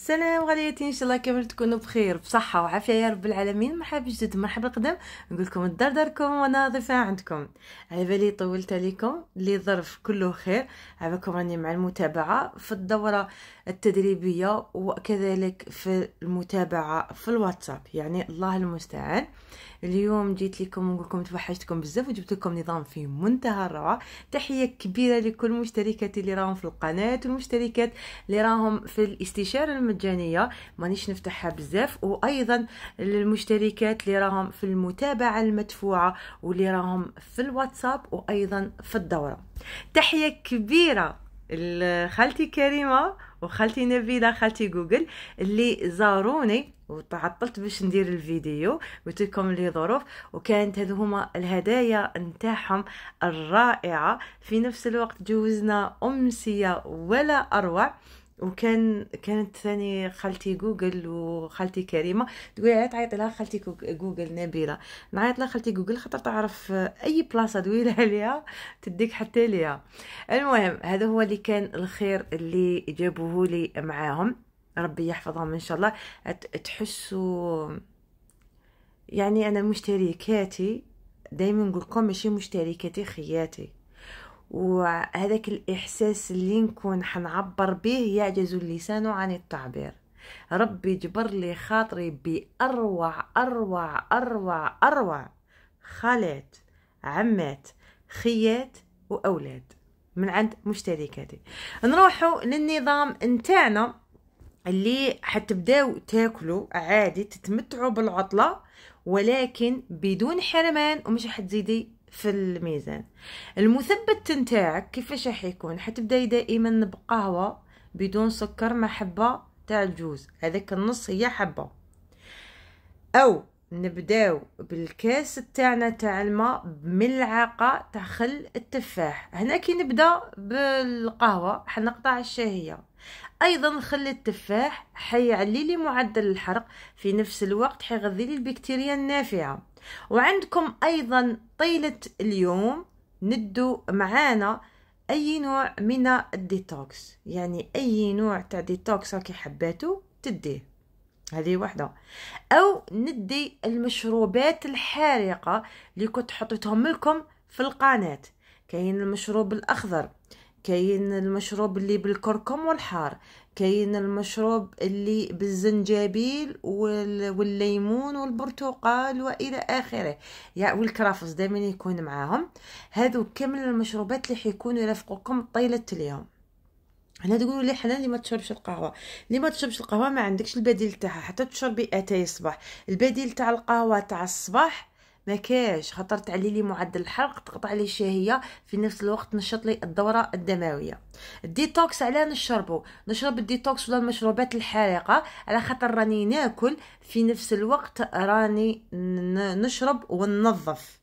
السلام غالياتي ان شاء الله كامل تكونوا بخير بصحه وعافيه يا رب العالمين مرحبا جدد مرحبا قدام نقول لكم الدار داركم وانا ضيفه عندكم على بالي طولت عليكم لي ظرف كله خير عافاكم راني مع المتابعه في الدوره التدريبيه وكذلك في المتابعه في الواتساب يعني الله المستعان اليوم جيت لكم نقول لكم توحشتكم بزاف وجبت لكم نظام في منتهى الروعه تحيه كبيره لكل مشتركاتي اللي راهم في القناه والمشتركات اللي راهم في الاستشاره مجانيه مانيش نفتحها بزاف وايضا للمشتركات اللي راهم في المتابعه المدفوعه واللي راهم في الواتساب وايضا في الدوره تحيه كبيره لخالتي كريمه وخالتي نبيله خالتي جوجل اللي زاروني وتعطلت باش ندير الفيديو قلت لكم لي ظروف وكانت هذو هما الهدايا نتاعهم الرائعه في نفس الوقت جوزنا امسيه ولا اروع وكان كانت ثاني خالتي جوجل وخالتي كريمه تقول لها تعيط لها خالتي جوجل نبيله نعيط لها خالتي جوجل خاطر تعرف اي بلاصه دويلها عليها تديك حتى ليها المهم هذا هو اللي كان الخير اللي جابوه لي معاهم ربي يحفظهم ان شاء الله تحسوا يعني انا مشتركاتي دائما نقول لكم ماشي مشتركاتي خياتي وهذاك الإحساس اللي نكون حنعبر به يعجز اللسان عن التعبير ربي جبر لي خاطري بأروع أروع أروع أروع خالات عمات خيات وأولاد من عند مشتركاتي نروحوا للنظام نتاعنا اللي حتبداو تاكلوا عادي تتمتعوا بالعطله ولكن بدون حرمان ومش حتزيدي في الميزان المثبت نتاعك كيفاش راح يكون حتبداي دائما بقهوه بدون سكر مع حبه تاع الجوز هذاك النص هي حبه او نبداو بالكاس تاعنا تاع الماء بملعقه تاع خل التفاح هنا كي نبدا بالقهوه حنقطع الشهيه ايضا خل التفاح حيعلي لي معدل الحرق في نفس الوقت حيغذي لي البكتيريا النافعه وعندكم أيضا طيلة اليوم ندو معانا أي نوع من الديتوكس يعني أي نوع تاع ديتوكس راكي حباتو تديه هذه واحدة أو ندي المشروبات الحارقة اللي كنت حطيتهم لكم في القناة كاين المشروب الأخضر كاين المشروب اللي بالكركم والحار كاين المشروب اللي بالزنجبيل والليمون والبرتقال والى اخره يا يعني والكرافس دائما يكون معاهم هذو كامل المشروبات اللي حيكونوا يرافقوكم طيله اليوم هنا تقولوا لي حنان اللي ما تشربش القهوه اللي ما تشربش القهوه ما عندكش البديل تاعها حتى تشربي اتاي الصباح البديل تاع القهوه تاع الصباح ما كاش خاطر تعلي لي معدل الحرق تقطع لي الشهيه في نفس الوقت نشط لي الدوره الدمويه الديتوكس على نشربو نشرب الديتوكس ولا المشروبات الحارقه على خاطر راني ناكل في نفس الوقت راني نشرب وننظف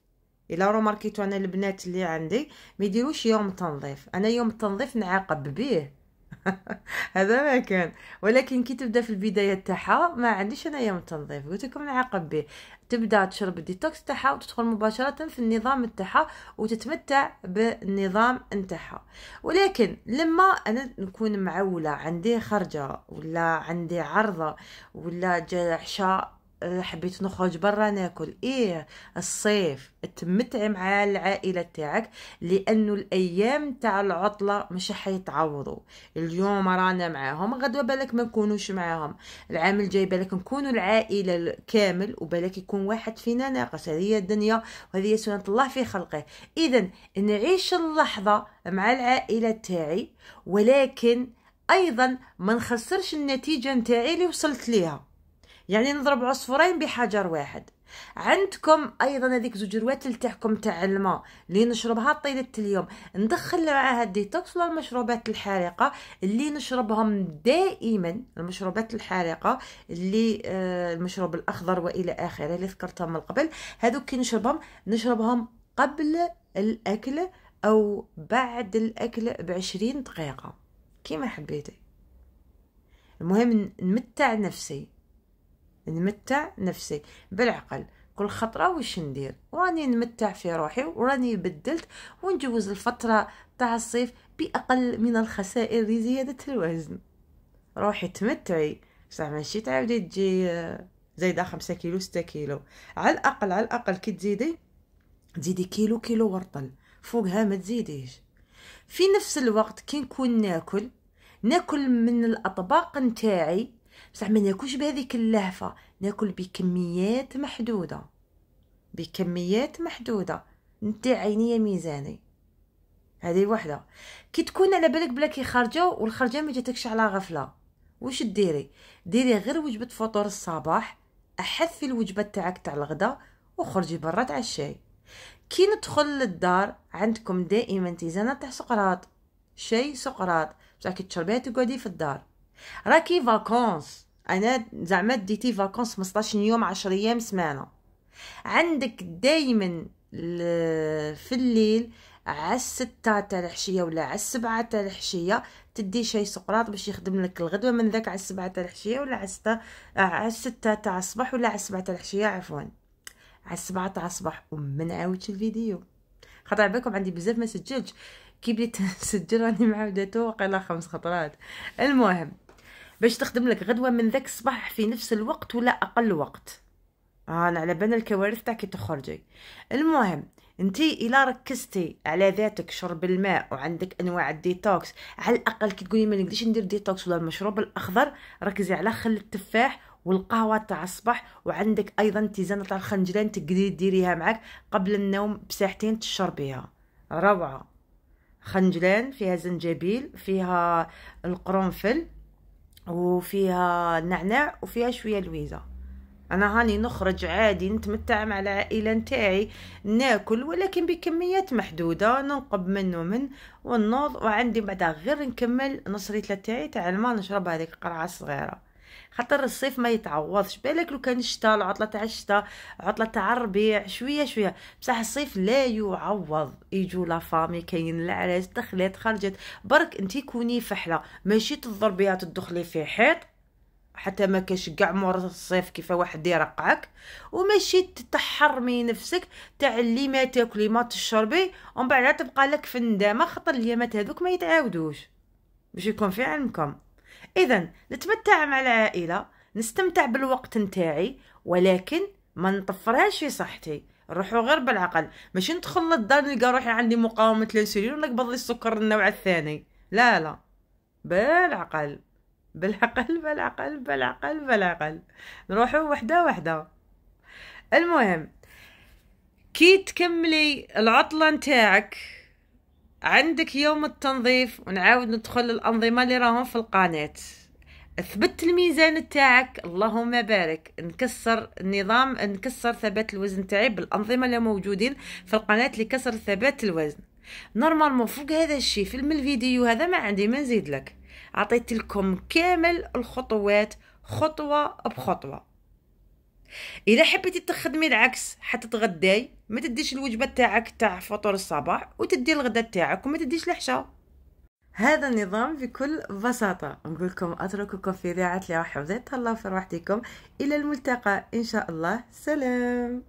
الا ماركيتو انا البنات اللي عندي ما يديروش يوم تنظيف انا يوم التنظيف نعاقب بيه هذا ما كان ولكن كي تبدا في البدايه تاعها ما عنديش انايا من التنظيف قلت لكم نعاقب به تبدا تشرب الديتوكس تاعها وتدخل مباشره في النظام تاعها وتتمتع بالنظام نتاعها ولكن لما انا نكون معوله عندي خرجه ولا عندي عرضه ولا جا عشاء آه، حبيت نخرج برا ناكل ايه الصيف تمتع مع العائله تاعك لانه الايام تاع العطله مش حيتعوضوا اليوم رانا معاهم غدوه بالك ما نكونوش معاهم العام الجاي بالك نكونوا العائله كامل وبالك يكون واحد فينا ناقص هذه الدنيا وهذه سنه الله في خلقه اذا نعيش اللحظه مع العائله تاعي ولكن ايضا ما نخسرش النتيجه نتاعي اللي وصلت ليها يعني نضرب عصفورين بحجر واحد عندكم ايضا هذيك زوج روات تاعكم تاع الماء اللي نشربها طيله اليوم ندخل معاها الديتوكس ولا المشروبات الحارقه اللي نشربهم دائما المشروبات الحارقه اللي آه المشروب الاخضر والى اخره اللي ذكرتهم من قبل هذوك كي نشربهم نشربهم قبل الاكل او بعد الاكل بعشرين دقيقه كيما حبيتي المهم نمتع نفسي نمتع نفسي بالعقل كل خطرة واش ندير وراني نمتع في روحي وراني بدلت ونجوز الفترة تاع الصيف بأقل من الخسائر لزيادة الوزن روحي تمتعي صح ماشي تعاودي تجي آه، زايدة خمسة كيلو ستة كيلو على الأقل على الأقل كي تزيدي تزيدي كيلو كيلو ورطل فوقها ما تزيديش في نفس الوقت كي نكون ناكل ناكل من الأطباق نتاعي بصح ما ناكلش بهذيك اللهفه ناكل بكميات محدوده بكميات محدوده نتاع عينيه ميزاني هذه وحده كي تكون على بالك بلا كيخرجوا والخرجه ما جاتكش على غفله واش ديري ديري غير وجبه فطور الصباح احثي الوجبه تاعك تاع الغدا وخرجي برا الشاي كي ندخل للدار عندكم دائما تيزانه تاع سقراط شاي سقراط بصح كي تشربيها تقعدي في الدار راكي فاكونس انا زعما ديتي فاكونس 15 يوم 10 ايام سمانه عندك دايما في الليل عس ستة تاع الحشيه ولا عس سبعة تاع الحشيه تدي شاي سقراط باش يخدم لك الغدوه من ذاك عس سبعة تاع الحشيه ولا عس عس ستة تاع الصباح ولا عس سبعة تاع الحشيه عفوا عس سبعة تاع الصباح ومن نعاودش الفيديو خاطر عبالكم عندي بزاف ما سجلتش كي بديت نسجل راني معاودته وقيلا خمس خطرات المهم باش تخدم لك غدوه من ذاك الصباح في نفس الوقت ولا اقل وقت آه انا على بالنا الكوارث تاع كي تخرجي المهم انت الا ركزتي على ذاتك شرب الماء وعندك انواع الديتوكس على الاقل كي تقولي ما نقدرش ندير ديتوكس ولا المشروب الاخضر ركزي على خل التفاح والقهوه تاع الصباح وعندك ايضا تيزانه تاع الخنجلان تقدري ديريها معك قبل النوم بساعتين تشربيها روعه خنجلان فيها زنجبيل فيها القرنفل وفيها نعناع وفيها شويه لويزا انا هاني نخرج عادي نتمتع مع العائله نتاعي ناكل ولكن بكميات محدوده ننقب من ومن ونوض وعندي بعدها غير نكمل نصريتلا تاعي تاع الماء نشرب هذيك القرعه الصغيره خاطر الصيف ما يتعوضش بالك لو كان الشتاء العطله تاع الشتاء عطله تاع الربيع شويه شويه بصح الصيف لا يعوض يجو لا فامي كاين العراس دخلت خرجت برك انت كوني فحله ماشي تضربيها تدخلي في حيط حتى ما كاش كاع مور الصيف كيف واحد يرقعك وماشي تحرمي نفسك تاع اللي ما تاكلي ما تشربي ومن بعد تبقى لك في الندامه خاطر اليامات هذوك ما يتعاودوش باش يكون في علمكم اذا نتمتع مع العائله نستمتع بالوقت نتاعي ولكن ما نطفرهاش في صحتي نروحو غير بالعقل ماشي ندخل للدار نلقى روحي عندي مقاومه الانسولين ونقبض لي السكر النوع الثاني لا لا بالعقل بالعقل بالعقل بالعقل بالعقل نروحو وحده وحده المهم كي تكملي العطله نتاعك عندك يوم التنظيف ونعاود ندخل للأنظمة اللي راهم في القناة ثبت الميزان تاعك اللهم بارك نكسر النظام نكسر ثبات الوزن تاعي بالأنظمة اللي موجودين في القناة لكسر ثبات الوزن نورمالمون فوق هذا الشيء فيلم الفيديو هذا ما عندي ما نزيد لك عطيت لكم كامل الخطوات خطوة بخطوة اذا حبيتي تخدمي العكس حتى تغداي ما تديش الوجبه تاعك تاع فطور الصباح وتدي الغداء تاعك وما تديش العشاء هذا النظام بكل بساطة نقول لكم أترككم في رعاية الله وحفظه تهلاو في روحتكم إلى الملتقى إن شاء الله سلام